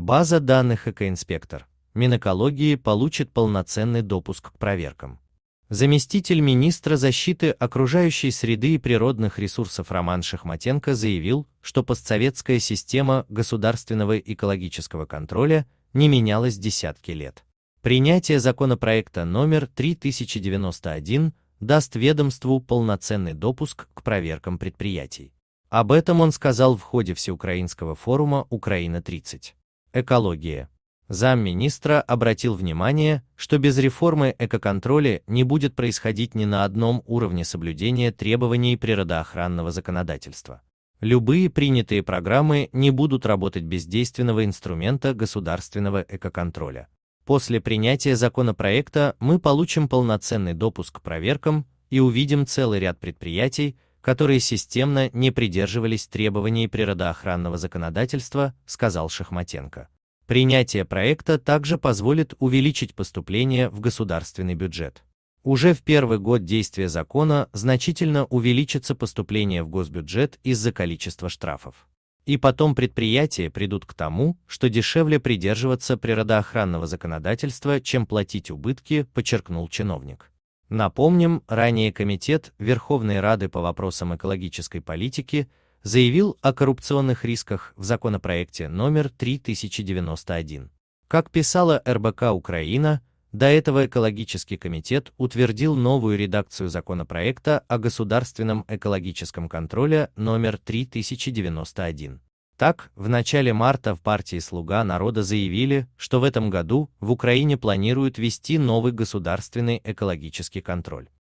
База данных «Экоинспектор» Минэкологии получит полноценный допуск к проверкам. Заместитель министра защиты окружающей среды и природных ресурсов Роман Шахматенко заявил, что постсоветская система государственного экологического контроля не менялась десятки лет. Принятие законопроекта номер 3091 даст ведомству полноценный допуск к проверкам предприятий. Об этом он сказал в ходе Всеукраинского форума «Украина-30» экологии. Замминистра обратил внимание, что без реформы экоконтроля не будет происходить ни на одном уровне соблюдения требований природоохранного законодательства. Любые принятые программы не будут работать без действенного инструмента государственного экоконтроля. После принятия законопроекта мы получим полноценный допуск к проверкам и увидим целый ряд предприятий, которые системно не придерживались требований природоохранного законодательства, сказал Шахматенко. Принятие проекта также позволит увеличить поступление в государственный бюджет. Уже в первый год действия закона значительно увеличится поступление в госбюджет из-за количества штрафов. И потом предприятия придут к тому, что дешевле придерживаться природоохранного законодательства, чем платить убытки, подчеркнул чиновник. Напомним, ранее Комитет Верховной Рады по вопросам экологической политики заявил о коррупционных рисках в законопроекте номер 3091. Как писала РБК Украина, до этого экологический комитет утвердил новую редакцию законопроекта о государственном экологическом контроле номер 3091. Так, в начале марта в партии «Слуга народа» заявили, что в этом году в Украине планируют вести новый государственный экологический контроль.